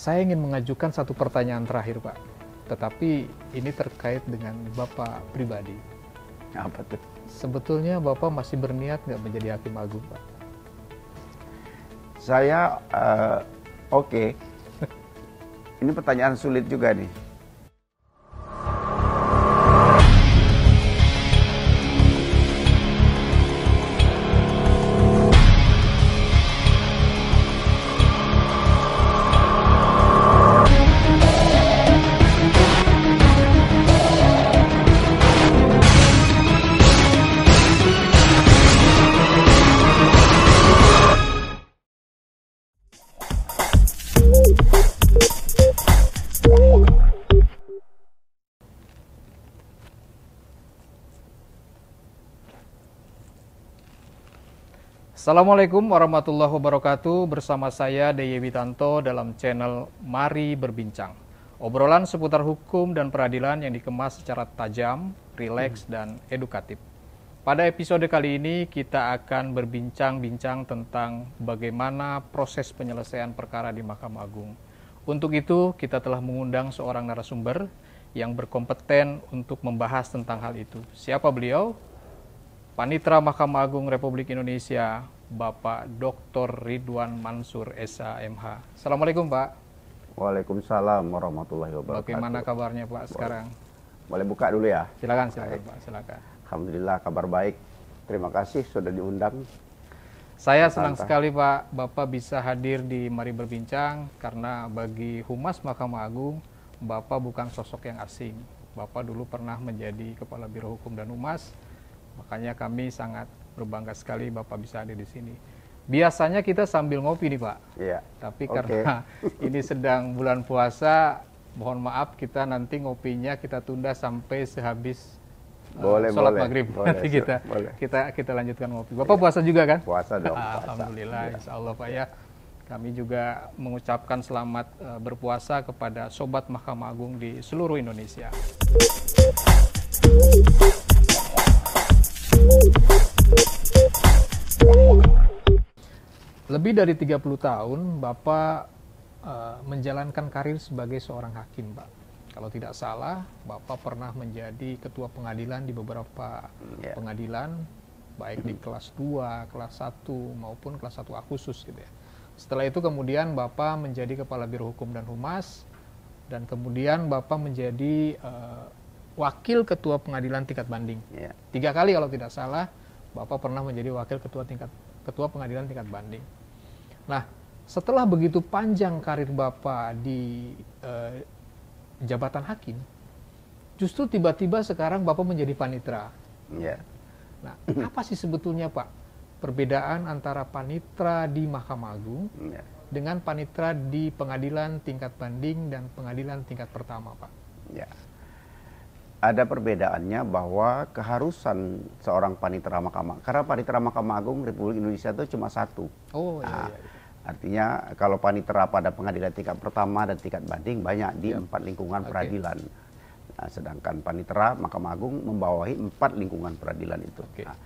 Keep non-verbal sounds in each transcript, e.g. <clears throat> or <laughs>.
Saya ingin mengajukan satu pertanyaan terakhir, Pak. Tetapi ini terkait dengan Bapak pribadi. Apa tuh? Sebetulnya Bapak masih berniat nggak menjadi hakim agung, Pak? Saya uh, oke. Okay. ini pertanyaan sulit juga nih. Assalamualaikum warahmatullahi wabarakatuh. Bersama saya Deye Witanto dalam channel Mari Berbincang. Obrolan seputar hukum dan peradilan yang dikemas secara tajam, rileks, hmm. dan edukatif. Pada episode kali ini kita akan berbincang-bincang tentang bagaimana proses penyelesaian perkara di Mahkamah Agung. Untuk itu kita telah mengundang seorang narasumber yang berkompeten untuk membahas tentang hal itu. Siapa beliau? Panitra Mahkamah Agung Republik Indonesia, Bapak Dr. Ridwan Mansur SAMH. Assalamualaikum Pak. Waalaikumsalam warahmatullahi wabarakatuh. Bagaimana kabarnya Pak sekarang? Boleh buka dulu ya? Silakan, silakan Pak, silakan. Alhamdulillah kabar baik. Terima kasih sudah diundang. Saya Tantang. senang sekali Pak Bapak bisa hadir di Mari Berbincang karena bagi Humas Mahkamah Agung Bapak bukan sosok yang asing. Bapak dulu pernah menjadi Kepala Biro Hukum dan Humas, makanya kami sangat berbangga sekali Bapak bisa ada di sini. Biasanya kita sambil ngopi nih Pak. ya. Tapi okay. karena <laughs> ini sedang bulan puasa, mohon maaf kita nanti ngopinya kita tunda sampai sehabis eh, boleh, uh, sholat boleh, maghrib boleh, nanti kita boleh. kita kita lanjutkan ngopi. Bapak ya. puasa juga kan? Puasa dong. Puasa. Alhamdulillah, ya. Insya Allah Pak ya. Kami juga mengucapkan selamat eh, berpuasa kepada sobat Mahkamah Agung di seluruh Indonesia. lebih dari 30 tahun Bapak uh, menjalankan karir sebagai seorang hakim, Pak. Kalau tidak salah, Bapak pernah menjadi ketua pengadilan di beberapa yeah. pengadilan, baik di kelas 2, kelas 1 maupun kelas 1A khusus gitu ya. Setelah itu kemudian Bapak menjadi kepala Biro Hukum dan Humas dan kemudian Bapak menjadi uh, wakil ketua pengadilan tingkat banding. Yeah. Tiga kali kalau tidak salah, Bapak pernah menjadi wakil ketua tingkat ketua pengadilan tingkat banding. Nah, setelah begitu panjang karir Bapak di eh, jabatan hakim, justru tiba-tiba sekarang Bapak menjadi panitra. Yeah. Nah, apa sih sebetulnya Pak perbedaan antara panitra di Mahkamah Agung yeah. dengan panitra di pengadilan tingkat banding dan pengadilan tingkat pertama, Pak? Ya. Yeah. Ada perbedaannya bahwa keharusan seorang panitera Mahkamah, karena panitra Mahkamah Agung Republik Indonesia itu cuma satu. Oh, iya, nah, iya. iya. Artinya kalau panitera pada pengadilan tingkat pertama dan tingkat banding banyak di ya. empat lingkungan okay. peradilan. Nah, sedangkan panitera Mahkamah Agung membawahi empat lingkungan peradilan itu. Okay. Nah,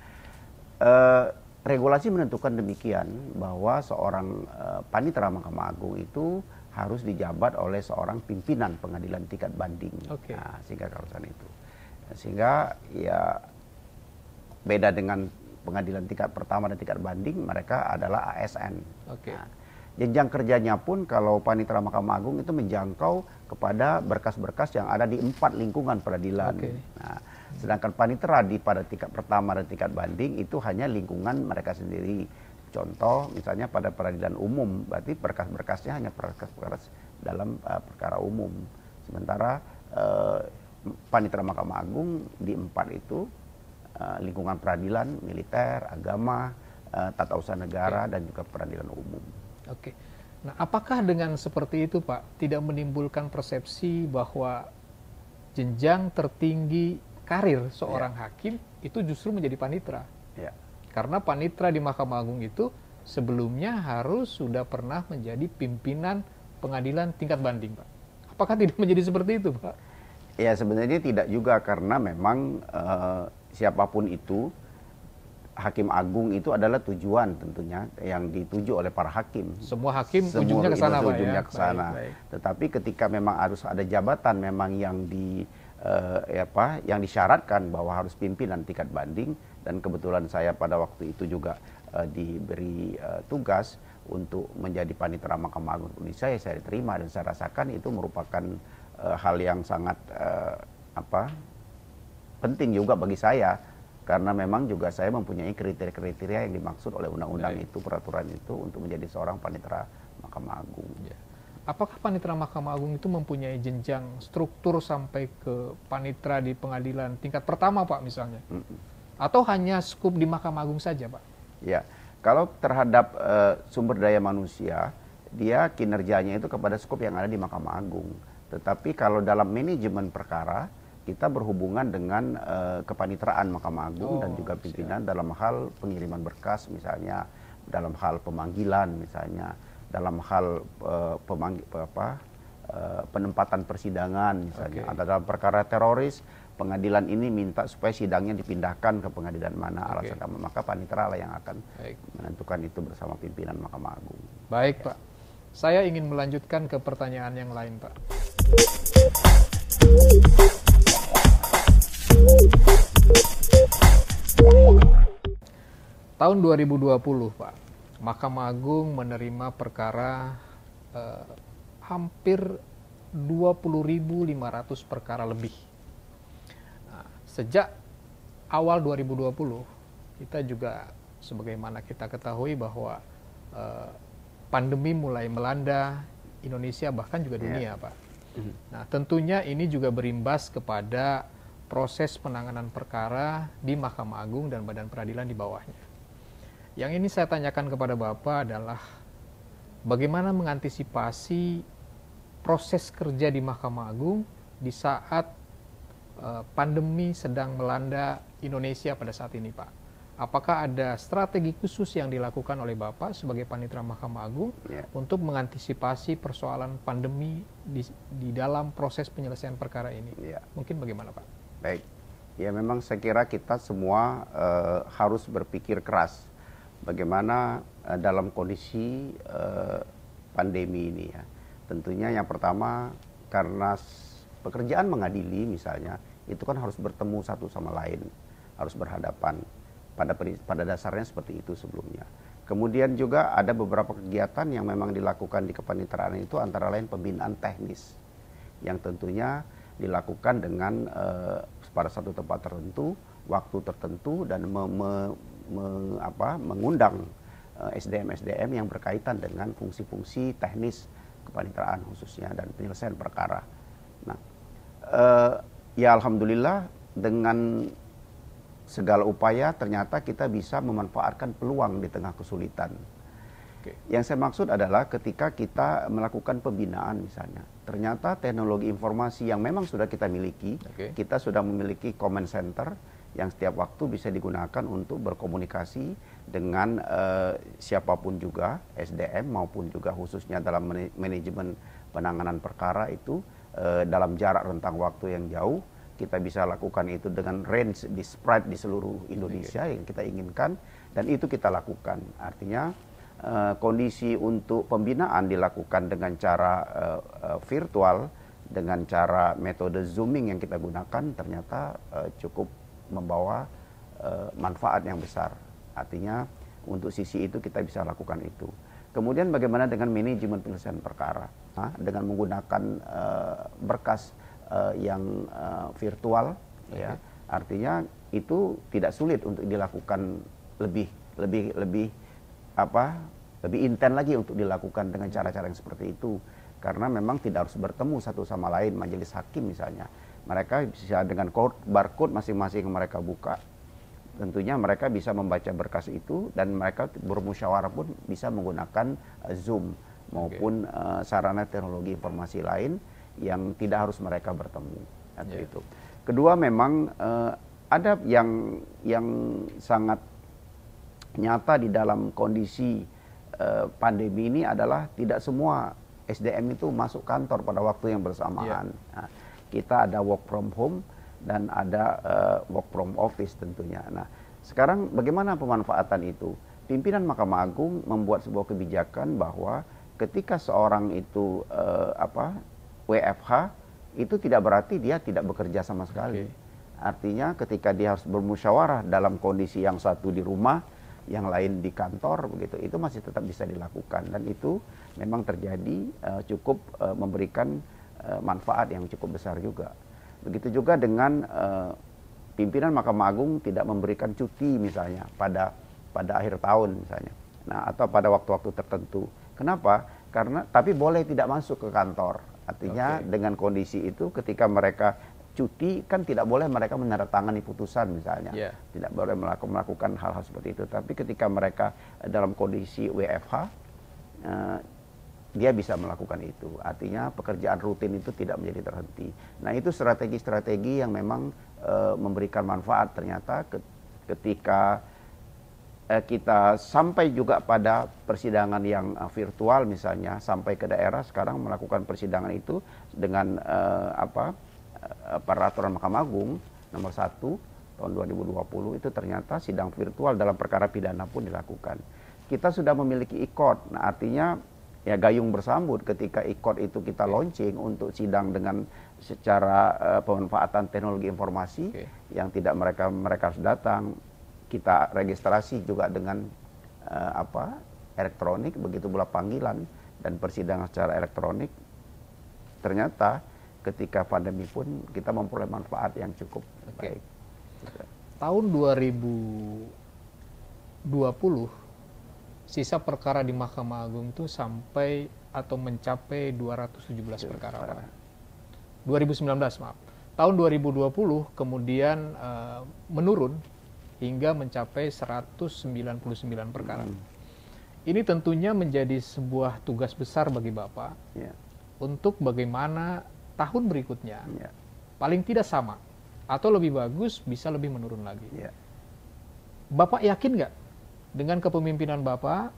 eh, regulasi menentukan demikian bahwa seorang eh, panitera Mahkamah Agung itu harus dijabat oleh seorang pimpinan pengadilan tingkat banding. Okay. Nah, sehingga kawasan itu. Sehingga ya beda dengan pengadilan tingkat pertama dan tingkat banding mereka adalah ASN. Okay. Nah, jenjang kerjanya pun kalau panitera Mahkamah Agung itu menjangkau kepada berkas-berkas yang ada di empat lingkungan peradilan. Okay. Nah, sedangkan panitera di pada tingkat pertama dan tingkat banding itu hanya lingkungan mereka sendiri. Contoh misalnya pada peradilan umum berarti berkas-berkasnya hanya berkas-berkas dalam uh, perkara umum. Sementara uh, panitera Mahkamah Agung di empat itu Eh, lingkungan peradilan, militer, agama, uh, tata usaha negara, okay. dan juga peradilan umum. Oke. Okay. Nah, apakah dengan seperti itu, Pak, tidak menimbulkan persepsi bahwa jenjang tertinggi karir seorang yeah. hakim itu justru menjadi panitra? Yeah. Karena panitra di Mahkamah Agung itu sebelumnya harus sudah pernah menjadi pimpinan pengadilan tingkat banding, Pak. Apakah tidak menjadi seperti itu, Pak? Ya, sebenarnya tidak juga karena memang uh, siapapun itu hakim agung itu adalah tujuan tentunya yang dituju oleh para hakim. Semua hakim Semua ujungnya ke sana, Ujungnya ya? ke sana. Tetapi ketika memang harus ada jabatan memang yang di eh, apa yang disyaratkan bahwa harus pimpinan tingkat banding dan kebetulan saya pada waktu itu juga eh, diberi eh, tugas untuk menjadi panitera Mahkamah Agung Indonesia ya saya terima dan saya rasakan itu merupakan eh, hal yang sangat eh, apa penting juga bagi saya karena memang juga saya mempunyai kriteria-kriteria yang dimaksud oleh undang-undang itu peraturan itu untuk menjadi seorang panitera Mahkamah Agung. Ya. Apakah panitera Mahkamah Agung itu mempunyai jenjang struktur sampai ke panitera di pengadilan tingkat pertama Pak misalnya? Mm -mm. Atau hanya skup di Mahkamah Agung saja Pak? Ya, kalau terhadap uh, sumber daya manusia dia kinerjanya itu kepada skup yang ada di Mahkamah Agung. Tetapi kalau dalam manajemen perkara kita berhubungan dengan eh, kepaniteraan Mahkamah Agung oh, dan juga pimpinan siap. dalam hal pengiriman berkas misalnya, dalam hal pemanggilan misalnya, dalam hal uh, pemanggi, apa, uh, penempatan persidangan misalnya, okay. ada dalam perkara teroris pengadilan ini minta supaya sidangnya dipindahkan ke pengadilan mana okay. alasan kamu maka panitera lah yang akan Baik. menentukan itu bersama pimpinan Mahkamah Agung. Baik ya. Pak, saya ingin melanjutkan ke pertanyaan yang lain Pak. Tahun 2020, Pak, Mahkamah Agung menerima perkara eh, hampir 20.500 perkara lebih. Nah, sejak awal 2020, kita juga sebagaimana kita ketahui bahwa eh, pandemi mulai melanda Indonesia bahkan juga dunia, yeah. Pak. Hmm. Nah, tentunya ini juga berimbas kepada proses penanganan perkara di Mahkamah Agung dan Badan Peradilan di bawahnya. Yang ini saya tanyakan kepada Bapak adalah bagaimana mengantisipasi proses kerja di Mahkamah Agung di saat eh, pandemi sedang melanda Indonesia pada saat ini, Pak. Apakah ada strategi khusus yang dilakukan oleh Bapak sebagai panitra Mahkamah Agung yeah. untuk mengantisipasi persoalan pandemi di, di dalam proses penyelesaian perkara ini? Yeah. Mungkin bagaimana, Pak? Baik, ya memang saya kira kita semua uh, harus berpikir keras bagaimana uh, dalam kondisi uh, pandemi ini ya. Tentunya yang pertama karena pekerjaan mengadili misalnya itu kan harus bertemu satu sama lain, harus berhadapan. Pada pada dasarnya seperti itu sebelumnya. Kemudian juga ada beberapa kegiatan yang memang dilakukan di kepaniteraan itu antara lain pembinaan teknis yang tentunya dilakukan dengan pada satu tempat tertentu, waktu tertentu dan me, me, me, apa, mengundang eh, SDM-SDM yang berkaitan dengan fungsi-fungsi teknis kepaniteraan khususnya dan penyelesaian perkara. Nah, eh, ya alhamdulillah dengan segala upaya ternyata kita bisa memanfaatkan peluang di tengah kesulitan. Yang saya maksud adalah ketika kita melakukan pembinaan misalnya, ternyata teknologi informasi yang memang sudah kita miliki, okay. kita sudah memiliki command center yang setiap waktu bisa digunakan untuk berkomunikasi dengan uh, siapapun juga SDM maupun juga khususnya dalam manajemen penanganan perkara itu uh, dalam jarak rentang waktu yang jauh kita bisa lakukan itu dengan range di spread di seluruh Indonesia okay. yang kita inginkan dan itu kita lakukan artinya Eh, kondisi untuk pembinaan dilakukan dengan cara eh, eh, virtual, dengan cara metode zooming yang kita gunakan ternyata cukup membawa manfaat yang besar. Artinya untuk sisi itu kita bisa lakukan itu. Kemudian bagaimana dengan manajemen penyelesaian perkara? Nah, dengan menggunakan berkas yang virtual, okay. ya, artinya itu tidak sulit untuk dilakukan lebih lebih lebih apa lebih intens lagi untuk dilakukan dengan cara-cara yang seperti itu karena memang tidak harus bertemu satu sama lain majelis hakim misalnya mereka bisa dengan code barcode masing-masing mereka buka tentunya mereka bisa membaca berkas itu dan mereka bermusyawarah pun bisa menggunakan eh, zoom maupun okay. Eh, sarana teknologi informasi lain yang tidak harus mereka bertemu yeah. itu kedua memang eh, ada yang yang sangat nyata di dalam kondisi Eh, pandemi ini adalah tidak semua SDM itu masuk kantor pada waktu yang bersamaan. Yeah. Nah, kita ada work from home dan ada uh, work from office tentunya. Nah, sekarang bagaimana pemanfaatan itu? Pimpinan Mahkamah Agung membuat sebuah kebijakan bahwa ketika seorang itu uh, apa WFH itu tidak berarti dia tidak bekerja sama sekali. Okay. Artinya ketika dia harus bermusyawarah dalam kondisi yang satu di rumah, yang lain di kantor begitu itu masih tetap bisa dilakukan dan itu memang terjadi uh, cukup uh, memberikan uh, manfaat yang cukup besar juga begitu juga dengan uh, pimpinan Mahkamah Agung tidak memberikan cuti misalnya pada pada akhir tahun misalnya nah atau pada waktu-waktu tertentu kenapa karena tapi boleh tidak masuk ke kantor artinya okay. dengan kondisi itu ketika mereka cuti kan tidak boleh mereka menandatangani putusan misalnya yeah. tidak boleh melakukan hal-hal seperti itu tapi ketika mereka eh, dalam kondisi WFH uh, eh, dia bisa melakukan itu artinya pekerjaan rutin itu tidak menjadi terhenti nah itu strategi-strategi yang memang uh, memberikan manfaat ternyata ketika kita sampai juga pada persidangan yang virtual misalnya sampai ke daerah sekarang melakukan persidangan itu dengan uh, apa Eh, peraturan Mahkamah Agung nomor 1 tahun 2020 itu ternyata sidang virtual dalam perkara pidana pun dilakukan. Kita sudah memiliki ikot, nah artinya ya gayung bersambut ketika ikot itu kita launching untuk sidang dengan secara uh, pemanfaatan teknologi informasi okay. yang tidak mereka mereka harus datang kita registrasi juga dengan uh, apa elektronik begitu pula panggilan dan persidangan secara elektronik ternyata ketika pandemi pun kita memperoleh manfaat yang cukup okay. baik. Tahun 2020 sisa perkara di Mahkamah Agung itu sampai atau mencapai 217 perkara. Pak. 2019 maaf. Tahun 2020 kemudian uh, menurun hingga mencapai 199 perkara. Hmm. Ini tentunya menjadi sebuah tugas besar bagi Bapak yeah. untuk bagaimana tahun berikutnya yeah. paling tidak sama atau lebih bagus bisa lebih menurun lagi. Yeah. Bapak yakin nggak dengan kepemimpinan Bapak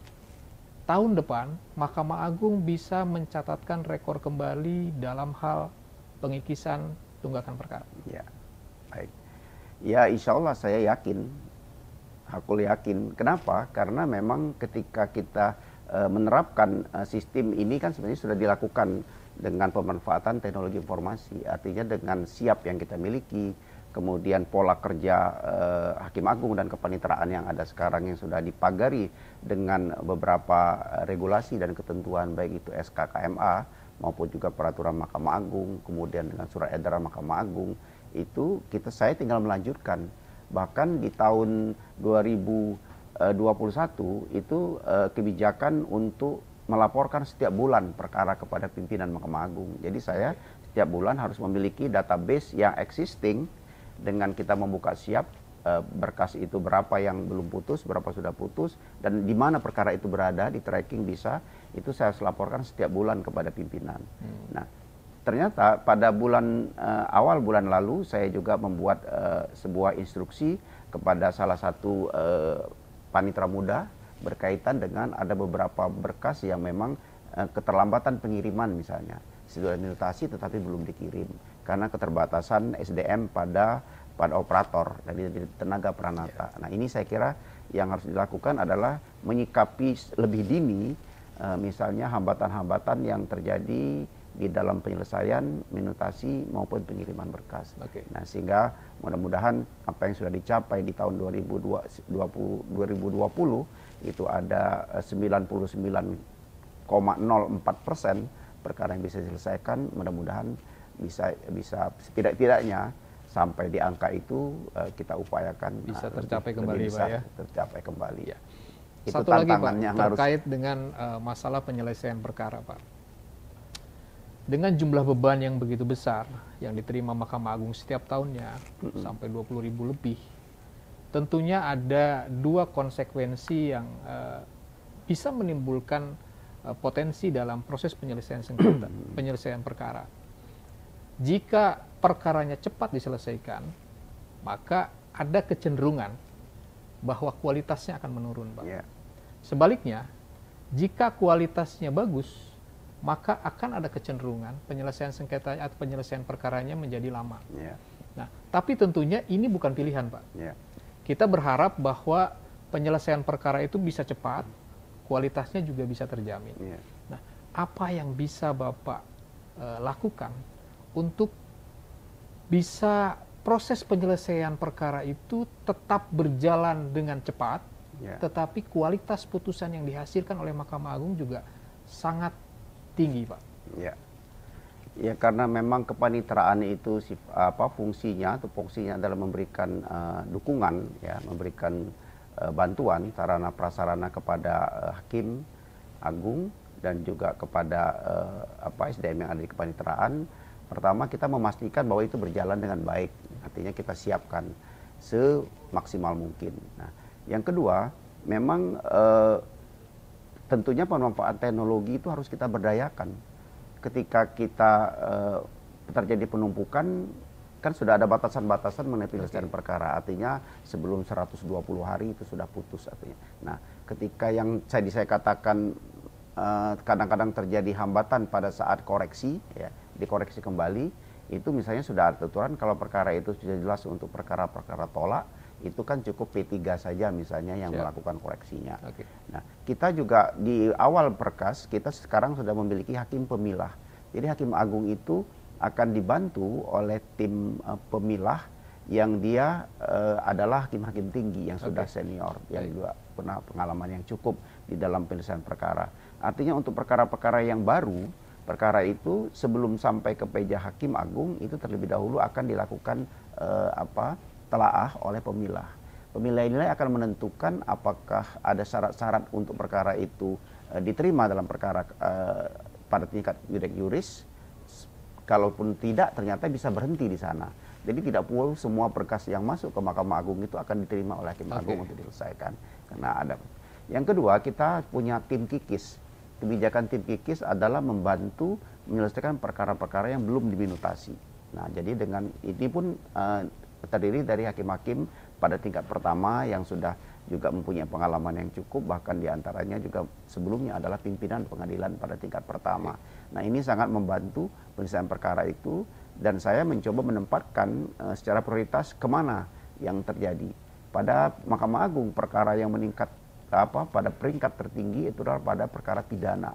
tahun depan Mahkamah Agung bisa mencatatkan rekor kembali dalam hal pengikisan tunggakan perkara. Ya, baik. Ya, insya Allah saya yakin, aku yakin. Kenapa? Karena memang ketika kita eh, menerapkan eh, sistem ini kan sebenarnya sudah dilakukan dengan pemanfaatan teknologi informasi. Artinya dengan siap yang kita miliki, kemudian pola kerja eh, Hakim Agung dan kepaniteraan yang ada sekarang yang sudah dipagari dengan beberapa regulasi dan ketentuan baik itu SKKMA maupun juga peraturan Mahkamah Agung, kemudian dengan surat edaran Mahkamah Agung itu kita saya tinggal melanjutkan. Bahkan di tahun 2021 eh, itu eh, kebijakan untuk melaporkan setiap bulan perkara kepada pimpinan Mahkamah Agung. Jadi saya setiap bulan harus memiliki database yang existing dengan kita membuka siap eh, berkas itu berapa yang belum putus, berapa sudah putus, dan di mana perkara itu berada di tracking bisa itu saya harus laporkan setiap bulan kepada pimpinan. Hmm. Nah, ternyata pada bulan uh, awal bulan lalu saya juga membuat uh, sebuah instruksi kepada salah satu uh, panitra muda berkaitan dengan ada beberapa berkas yang memang eh, keterlambatan pengiriman misalnya sudah dilintasi tetapi belum dikirim karena keterbatasan SDM pada pada operator dari tenaga peranata. Yeah. Nah ini saya kira yang harus dilakukan adalah menyikapi lebih dini eh, misalnya hambatan-hambatan yang terjadi di dalam penyelesaian minutasi maupun pengiriman berkas. Okay. Nah, sehingga mudah-mudahan apa yang sudah dicapai di tahun 2020, 2020 itu ada 99,04 eh, persen perkara yang bisa diselesaikan mudah-mudahan bisa bisa tidak tidaknya sampai di angka itu eh, kita upayakan bisa eh, tercapai kembali bisa ya tercapai kembali ya itu satu lagi Pak terkait harus... dengan uh, masalah penyelesaian perkara Pak dengan jumlah beban yang begitu besar yang diterima Mahkamah Agung setiap tahunnya mm -hmm. sampai 20 ribu lebih tentunya ada dua konsekuensi yang uh, bisa menimbulkan uh, potensi dalam proses penyelesaian sengketa, <clears throat> penyelesaian perkara. Jika perkaranya cepat diselesaikan, maka ada kecenderungan bahwa kualitasnya akan menurun, Pak. Yeah. Sebaliknya, jika kualitasnya bagus, maka akan ada kecenderungan penyelesaian sengketa atau penyelesaian perkaranya menjadi lama. Yeah. Nah, tapi tentunya ini bukan pilihan, Pak. Yeah kita berharap bahwa penyelesaian perkara itu bisa cepat, kualitasnya juga bisa terjamin. Yeah. Nah, apa yang bisa Bapak e, lakukan untuk bisa proses penyelesaian perkara itu tetap berjalan dengan cepat, yeah. tetapi kualitas putusan yang dihasilkan oleh Mahkamah Agung juga sangat tinggi, Pak. Yeah. Ya karena memang kepaniteraan itu apa fungsinya atau fungsinya adalah memberikan uh, dukungan ya, memberikan uh, bantuan sarana prasarana kepada uh, hakim agung dan juga kepada uh, apa SDM yang ada di kepaniteraan. Pertama kita memastikan bahwa itu berjalan dengan baik. Artinya kita siapkan semaksimal mungkin. Nah, yang kedua, memang uh, tentunya pemanfaatan teknologi itu harus kita berdayakan ketika kita uh, terjadi penumpukan kan sudah ada batasan-batasan mengenai penyelesaian okay. perkara. Artinya sebelum 120 hari itu sudah putus artinya. Nah, ketika yang di saya katakan eh, kadang-kadang uh, terjadi hambatan pada saat koreksi ya, dikoreksi kembali, itu misalnya sudah ada aturan kalau perkara itu sudah jelas untuk perkara-perkara tolak itu kan cukup P3 saja misalnya yang Siap. melakukan koreksinya. Okay. Nah, kita juga di awal berkas kita sekarang sudah memiliki hakim pemilah. Jadi hakim agung itu akan dibantu oleh tim uh, pemilah yang dia uh, adalah hakim-hakim tinggi yang sudah okay. senior yang juga pernah pengalaman yang cukup di dalam penyelesaian perkara. Artinya untuk perkara-perkara yang baru, perkara itu sebelum sampai ke peja hakim agung itu terlebih dahulu akan dilakukan uh, apa telaah oleh pemilah. Pemilah inilah akan menentukan apakah ada syarat-syarat untuk perkara itu e, diterima dalam perkara e, pada tingkat yuris. Kalaupun tidak, ternyata bisa berhenti di sana. Jadi tidak perlu semua berkas yang masuk ke Mahkamah Agung itu akan diterima oleh Hakim okay. Agung untuk diselesaikan karena ada. Yang kedua kita punya tim kikis. Kebijakan tim kikis adalah membantu menyelesaikan perkara-perkara yang belum diminutasi. Nah jadi dengan ini pun uh, terdiri dari hakim hakim pada tingkat pertama yang sudah juga mempunyai pengalaman yang cukup bahkan diantaranya juga sebelumnya adalah pimpinan pengadilan pada tingkat pertama. Nah ini sangat membantu penyelesaian perkara itu dan saya mencoba menempatkan uh, secara prioritas kemana yang terjadi pada Mahkamah Agung perkara yang meningkat apa pada peringkat tertinggi itu adalah pada perkara pidana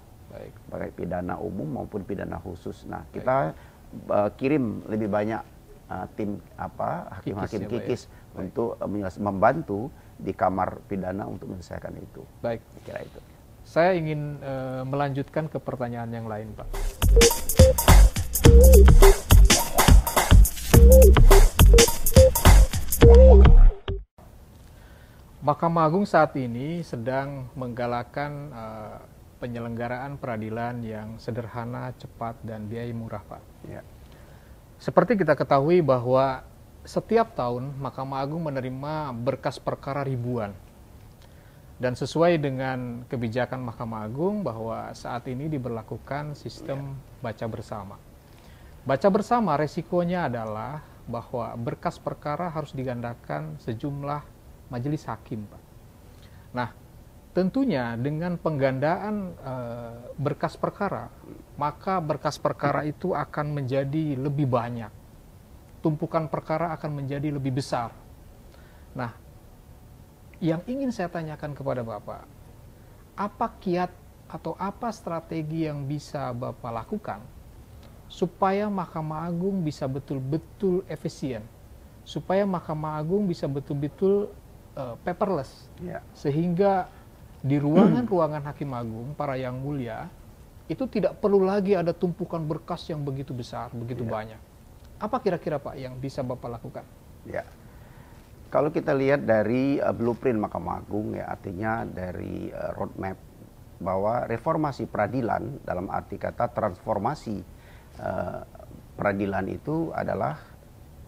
baik pidana umum maupun pidana khusus. Nah kita eh, kirim lebih banyak uh, tim apa hakim-hakim kikis, ya, ya. untuk uh, membantu di kamar pidana untuk menyelesaikan itu. Baik, kira itu. Saya ingin uh, melanjutkan ke pertanyaan yang lain, Pak. Mahkamah Agung saat ini sedang menggalakkan uh, eh, penyelenggaraan peradilan yang sederhana, cepat, dan biaya murah, Pak. Ya. Seperti kita ketahui bahwa setiap tahun Mahkamah Agung menerima berkas perkara ribuan. Dan sesuai dengan kebijakan Mahkamah Agung bahwa saat ini diberlakukan sistem baca bersama. Baca bersama resikonya adalah bahwa berkas perkara harus digandakan sejumlah majelis hakim, Pak. Nah, Tentunya dengan penggandaan eh, berkas perkara, maka berkas perkara itu akan menjadi lebih banyak. Tumpukan perkara akan menjadi lebih besar. Nah, yang ingin saya tanyakan kepada Bapak, apa kiat atau apa strategi yang bisa Bapak lakukan supaya Mahkamah Agung bisa betul-betul efisien, supaya Mahkamah Agung bisa betul-betul uh, paperless, yeah. sehingga di ruangan-ruangan Hakim Agung, para yang mulia, itu tidak perlu lagi ada tumpukan berkas yang begitu besar, begitu ya. banyak. Apa kira-kira Pak yang bisa Bapak lakukan? Ya, kalau kita lihat dari uh, blueprint Mahkamah Agung ya artinya dari uh, roadmap bahwa reformasi peradilan dalam arti kata transformasi uh, peradilan itu adalah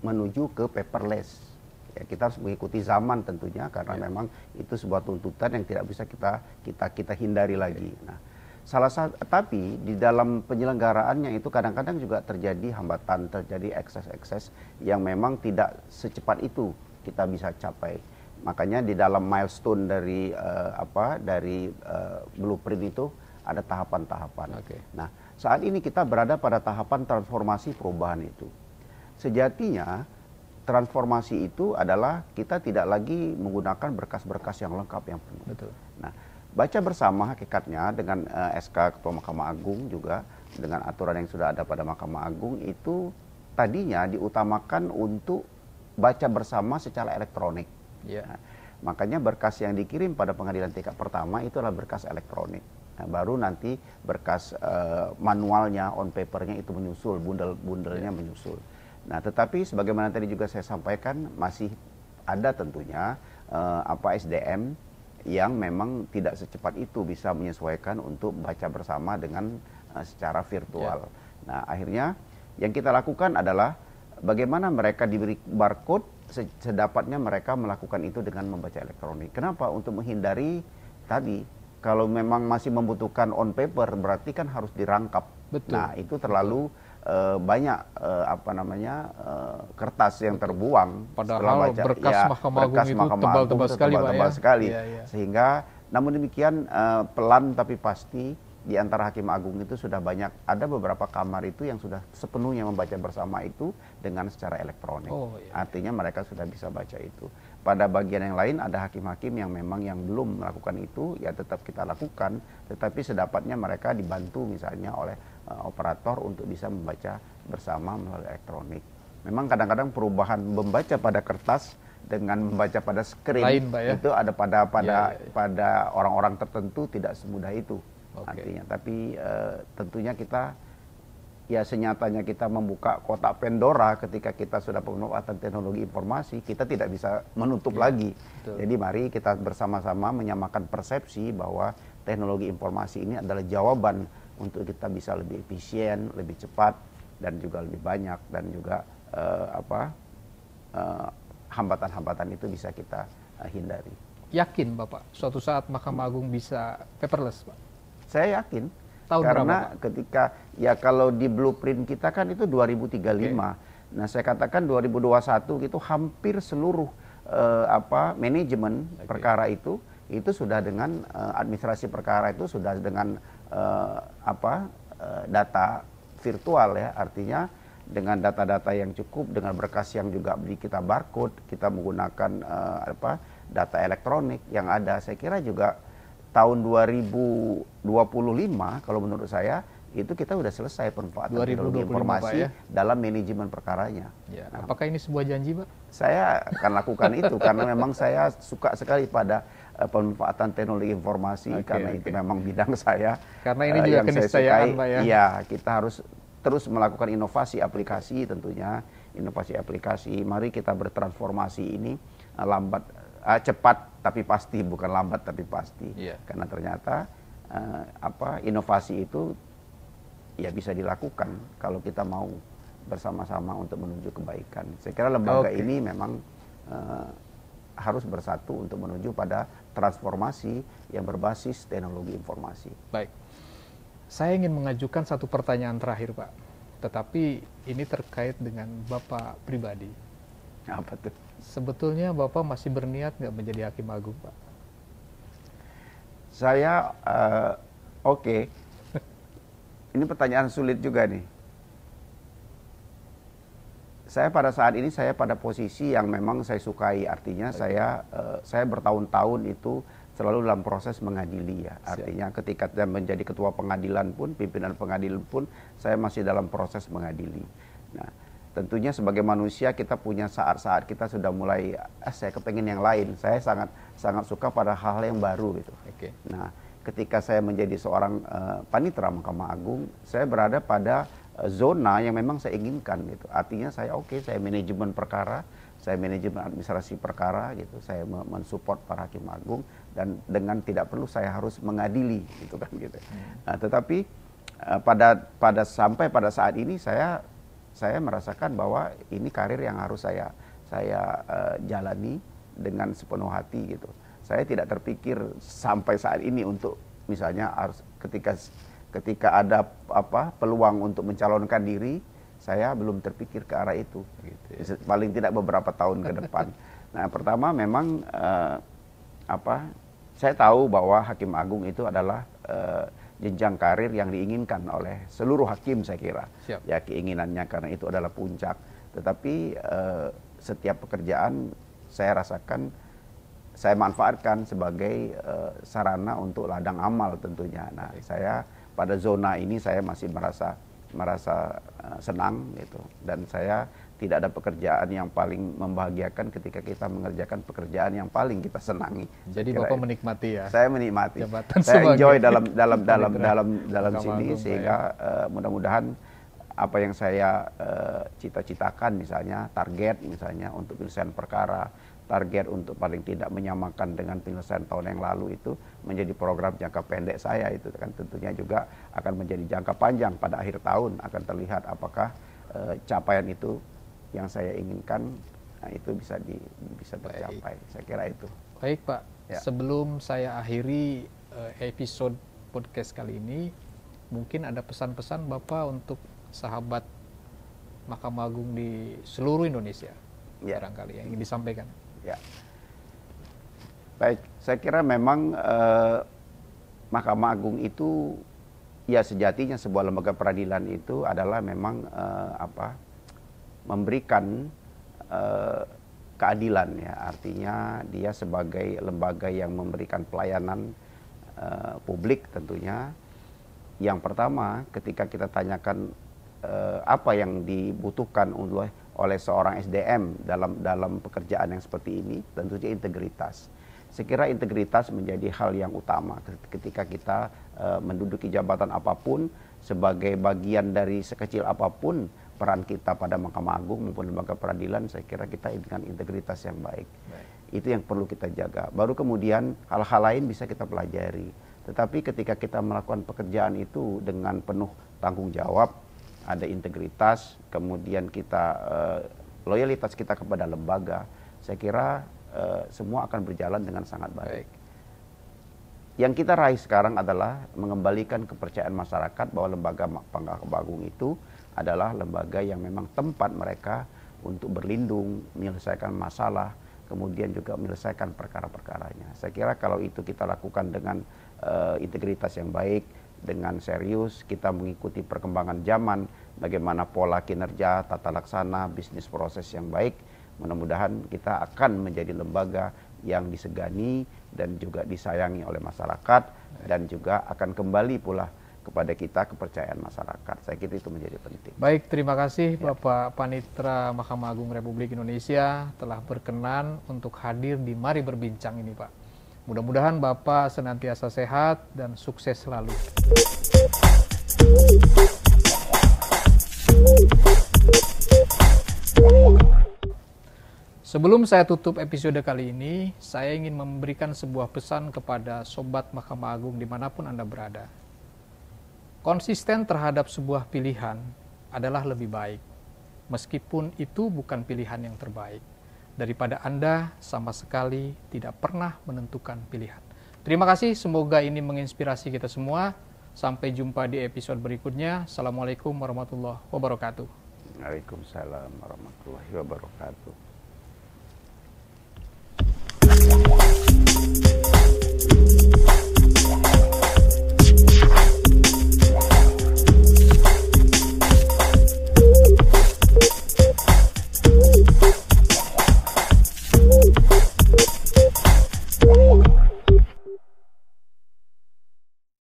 menuju ke paperless Ya, kita harus mengikuti zaman tentunya karena ya. memang itu sebuah tuntutan yang tidak bisa kita kita kita hindari lagi. Ya. Nah, salah satu tapi di dalam penyelenggaraannya itu kadang-kadang juga terjadi hambatan, terjadi ekses-ekses yang memang tidak secepat itu kita bisa capai. Makanya di dalam milestone dari uh, apa dari uh, blueprint itu ada tahapan-tahapan. Okay. Nah, saat ini kita berada pada tahapan transformasi perubahan itu. Sejatinya transformasi itu adalah kita tidak lagi menggunakan berkas-berkas yang lengkap yang penuh. Betul. Nah, baca bersama hakikatnya dengan uh, eh, SK Ketua Mahkamah Agung juga dengan aturan yang sudah ada pada Mahkamah Agung itu tadinya diutamakan untuk baca bersama secara elektronik. Yeah. Nah, makanya berkas yang dikirim pada pengadilan tingkat pertama itu adalah berkas elektronik. Nah, baru nanti berkas uh, manualnya on papernya itu menyusul, bundel-bundelnya yeah. menyusul. Nah, tetapi sebagaimana tadi juga saya sampaikan masih ada tentunya uh, apa SDM yang memang tidak secepat itu bisa menyesuaikan untuk baca bersama dengan uh, secara virtual. Yeah. Nah, akhirnya yang kita lakukan adalah bagaimana mereka diberi barcode sedapatnya mereka melakukan itu dengan membaca elektronik. Kenapa? Untuk menghindari tadi kalau memang masih membutuhkan on paper berarti kan harus dirangkap. Betul. Nah, itu terlalu uh, banyak uh, apa namanya uh, kertas yang terbuang Padahal setelah baca berkas ya, Mahkamah berkas Agung Mahkamah itu tebal-tebal sekali, tebal ya? sekali. Ya, ya. sehingga namun demikian uh, pelan tapi pasti di antara hakim agung itu sudah banyak ada beberapa kamar itu yang sudah sepenuhnya membaca bersama itu dengan secara elektronik. Oh, iya, iya. Artinya mereka sudah bisa baca itu. Pada bagian yang lain ada hakim-hakim yang memang yang belum melakukan itu ya tetap kita lakukan, tetapi sedapatnya mereka dibantu misalnya oleh Eh, operator untuk bisa membaca bersama melalui elektronik. Memang kadang-kadang perubahan membaca pada kertas dengan membaca pada screen Lain, ya? itu ada pada ya, pada ya, ya, ya. pada orang-orang tertentu tidak semudah itu okay. artinya. Tapi e, tentunya kita ya senyatanya kita membuka kotak Pandora ketika kita sudah pemanfaatan teknologi informasi, kita tidak bisa menutup ya, lagi. Betul. Jadi mari kita bersama-sama menyamakan persepsi bahwa teknologi informasi ini adalah jawaban untuk kita bisa lebih efisien, lebih cepat dan juga lebih banyak dan juga uh, apa eh, hambatan-hambatan uh, itu bisa kita uh, hindari. Yakin Bapak suatu saat Mahkamah Agung bisa paperless, Pak? Saya yakin. Tahun karena berapa, Pak? ketika ya kalau di blueprint kita kan itu 2035. Okay. Nah, saya katakan 2021 itu hampir seluruh uh, apa manajemen okay. perkara itu itu sudah dengan uh, administrasi perkara itu sudah dengan uh, apa uh, data virtual ya artinya dengan data-data yang cukup dengan berkas yang juga kita barcode kita menggunakan uh, apa data elektronik yang ada saya kira juga tahun 2025 kalau menurut saya itu kita sudah selesai pemanfaatan teknologi informasi ya? dalam manajemen perkaranya. Ya. Nah, Apakah ini sebuah janji, Pak? Saya akan lakukan itu karena memang saya suka sekali pada Eh, pemanfaatan teknologi informasi okay, karena okay. itu memang bidang <laughs> saya. Karena ini uh, juga keniscayaan, Pak ya. Iya, kita harus terus melakukan inovasi aplikasi tentunya, inovasi aplikasi. Mari kita bertransformasi ini uh, lambat uh, cepat tapi pasti, bukan lambat tapi pasti. Yeah. Karena ternyata uh, apa inovasi itu ya bisa dilakukan kalau kita mau bersama-sama untuk menuju kebaikan. Saya kira lembaga okay. ini memang uh, harus bersatu untuk menuju pada transformasi yang berbasis teknologi informasi. Baik. Saya ingin mengajukan satu pertanyaan terakhir, Pak. Tetapi ini terkait dengan Bapak pribadi. Apa tuh? Sebetulnya Bapak masih berniat nggak menjadi hakim agung, Pak? Saya uh, oke. Okay. <laughs> ini pertanyaan sulit juga nih saya pada saat ini saya pada posisi yang memang saya sukai artinya okay. saya uh, saya bertahun-tahun itu selalu dalam proses mengadili ya artinya Siap. ketika saya menjadi ketua pengadilan pun pimpinan pengadilan pun saya masih dalam proses mengadili nah tentunya sebagai manusia kita punya saat-saat kita sudah mulai eh, saya kepengen yang lain saya sangat sangat suka pada hal, -hal yang baru gitu okay. nah ketika saya menjadi seorang uh, panitra Mahkamah Agung saya berada pada Eh, zona yang memang saya inginkan gitu. Artinya saya oke, okay, saya manajemen perkara, saya manajemen administrasi perkara gitu, saya mensupport para hakim agung dan dengan tidak perlu saya harus mengadili gitu kan gitu. Hmm. Nah, tetapi eh, pada pada sampai pada saat ini saya saya merasakan bahwa ini karir yang harus saya saya uh, jalani dengan sepenuh hati gitu. Saya tidak terpikir sampai saat ini untuk misalnya harus ketika ketika ada apa peluang untuk mencalonkan diri saya belum terpikir ke arah itu gitu ya. paling tidak beberapa tahun ke depan <laughs> nah pertama memang uh, apa saya tahu bahwa hakim agung itu adalah uh, jenjang karir yang diinginkan oleh seluruh hakim saya kira Siap. ya keinginannya karena itu adalah puncak tetapi uh, setiap pekerjaan saya rasakan saya manfaatkan sebagai uh, sarana untuk ladang amal tentunya nah saya pada zona ini saya masih merasa merasa eh, senang gitu dan saya tidak ada pekerjaan yang paling membahagiakan ketika kita mengerjakan pekerjaan yang paling kita senangi. Jadi Bapak menikmati ya. Saya menikmati. saya enjoy dalam dalam dalam dalam dalam sini ya. sehingga uh, mudah-mudahan apa yang saya uh, cita-citakan misalnya target misalnya untuk penyelesaian perkara target untuk paling tidak menyamakan dengan penyelesaian tahun yang lalu itu menjadi program jangka pendek saya itu kan tentunya juga akan menjadi jangka panjang pada akhir tahun akan terlihat apakah e, capaian itu yang saya inginkan nah itu bisa di, bisa tercapai baik. saya kira itu baik pak ya. sebelum saya akhiri eh, episode podcast kali ini mungkin ada pesan-pesan bapak untuk sahabat Mahkamah Agung di seluruh Indonesia ya. barangkali yang ingin disampaikan Ya. Baik, saya kira memang eh, Mahkamah Agung itu ya sejatinya sebuah lembaga peradilan itu adalah memang eh, apa memberikan eh, keadilan ya artinya dia sebagai lembaga yang memberikan pelayanan eh, publik tentunya yang pertama ketika kita tanyakan eh, apa yang dibutuhkan oleh oleh seorang SDM dalam dalam pekerjaan yang seperti ini tentu saja integritas. Sekira integritas menjadi hal yang utama ketika kita uh, menduduki jabatan apapun sebagai bagian dari sekecil apapun peran kita pada Mahkamah Agung maupun lembaga peradilan saya kira kita dengan integritas yang baik. baik. Itu yang perlu kita jaga. Baru kemudian hal-hal lain bisa kita pelajari. Tetapi ketika kita melakukan pekerjaan itu dengan penuh tanggung jawab, ada integritas, kemudian kita uh, loyalitas kita kepada lembaga, saya kira uh, semua akan berjalan dengan sangat baik. baik. Yang kita raih sekarang adalah mengembalikan kepercayaan masyarakat bahwa lembaga Agung itu adalah lembaga yang memang tempat mereka untuk berlindung, menyelesaikan masalah, kemudian juga menyelesaikan perkara-perkaranya. Saya kira kalau itu kita lakukan dengan uh, integritas yang baik, dengan serius, kita mengikuti perkembangan zaman, bagaimana pola kinerja, tata laksana, bisnis proses yang baik. Mudah-mudahan kita akan menjadi lembaga yang disegani dan juga disayangi oleh masyarakat dan juga akan kembali pula kepada kita kepercayaan masyarakat. Saya kira itu menjadi penting. Baik, terima kasih ya. Bapak Panitra Mahkamah Agung Republik Indonesia telah berkenan untuk hadir di Mari Berbincang ini, Pak. Mudah-mudahan Bapak senantiasa sehat dan sukses selalu. Sebelum saya tutup episode kali ini, saya ingin memberikan sebuah pesan kepada Sobat Mahkamah Agung dimanapun Anda berada. Konsisten terhadap sebuah pilihan adalah lebih baik, meskipun itu bukan pilihan yang terbaik daripada Anda sama sekali tidak pernah menentukan pilihan. Terima kasih, semoga ini menginspirasi kita semua. Sampai jumpa di episode berikutnya. Assalamualaikum warahmatullahi wabarakatuh. Waalaikumsalam warahmatullahi wabarakatuh. Thank you.